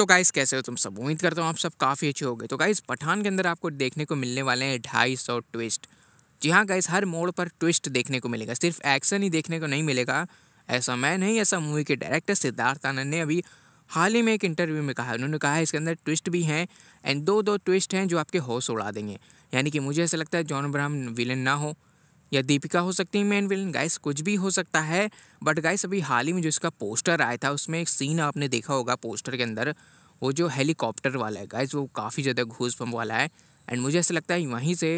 तो गाइस कैसे हो तुम सब उम्मीद करता हूँ आप सब काफ़ी अच्छे हो गए तो गाइस पठान के अंदर आपको देखने को मिलने वाले हैं ढाई सौ ट्विस्ट जी हाँ गाइस हर मोड़ पर ट्विस्ट देखने को मिलेगा सिर्फ एक्शन ही देखने को नहीं मिलेगा ऐसा मैं नहीं ऐसा मूवी के डायरेक्टर सिद्धार्थ आनंद ने अभी हाल ही में एक इंटरव्यू में कहा उन्होंने कहा है इसके अंदर ट्विस्ट भी हैं एंड दो दो ट्विस्ट हैं जो आपके होश उड़ा देंगे यानी कि मुझे ऐसा लगता है जॉन ब्राह्म विलन ना हो या दीपिका हो सकती है मेन विलन गाइस कुछ भी हो सकता है बट गाइस अभी हाल ही में जो इसका पोस्टर आया था उसमें एक सीन आपने देखा होगा पोस्टर के अंदर वो जो हेलीकॉप्टर वाला है गाइस वो काफ़ी ज़्यादा घूस पम्प वाला है एंड मुझे ऐसा लगता है वहीं से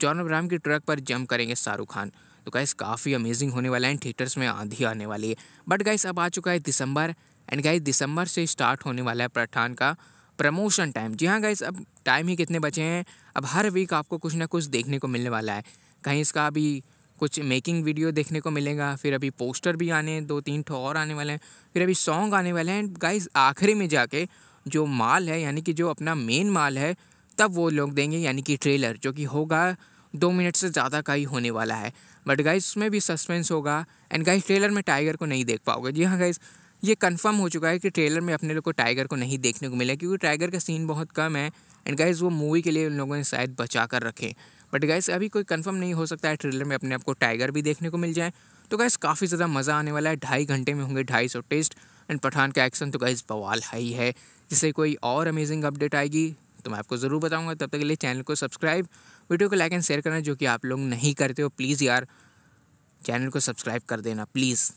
जॉन अब्राहम की ट्रक पर जंप करेंगे शाहरुख खान तो गाइस काफ़ी अमेजिंग होने वाला है थिएटर्स में आंधी आने वाली है बट गाइस अब आ चुका है दिसंबर एंड गाइस दिसंबर से स्टार्ट होने वाला है पठान का प्रमोशन टाइम जी हाँ गाइस अब टाइम ही कितने बचे हैं अब हर वीक आपको कुछ ना कुछ देखने को मिलने वाला है कहीं इसका अभी कुछ मेकिंग वीडियो देखने को मिलेगा फिर अभी पोस्टर भी आने दो तीन ठो और आने वाले हैं फिर अभी सॉन्ग आने वाले हैं एंड गाइस आखिरी में जाके जो माल है यानी कि जो अपना मेन माल है तब वो लोग देंगे यानी कि ट्रेलर जो कि होगा दो मिनट से ज़्यादा का ही होने वाला है बट गाइस उसमें भी सस्पेंस होगा एंड गाइस ट्रेलर में टाइगर को नहीं देख पाओगे जी हाँ गाइस ये कंफर्म हो चुका है कि ट्रेलर में अपने लोग को टाइगर को नहीं देखने को मिला क्योंकि टाइगर का सीन बहुत कम है एंड गाइज वो मूवी के लिए उन लोगों ने शायद बचा कर रखे बट गाइस अभी कोई कंफर्म नहीं हो सकता है ट्रेलर में अपने आप को टाइगर भी देखने को मिल जाए तो गाइस काफ़ी ज़्यादा मज़ा आने वाला है ढाई घंटे में होंगे ढाई सौ टेस्ट एंड पठान का एक्शन तो गाइस बवाल है ही है जिससे कोई और अमेजिंग अपडेट आएगी तो मैं आपको ज़रूर बताऊँगा तब तक के लिए चैनल को सब्सक्राइब वीडियो को लाइक एंड शेयर करना जो कि आप लोग नहीं करते हो प्लीज़ यार चैनल को सब्सक्राइब कर देना प्लीज़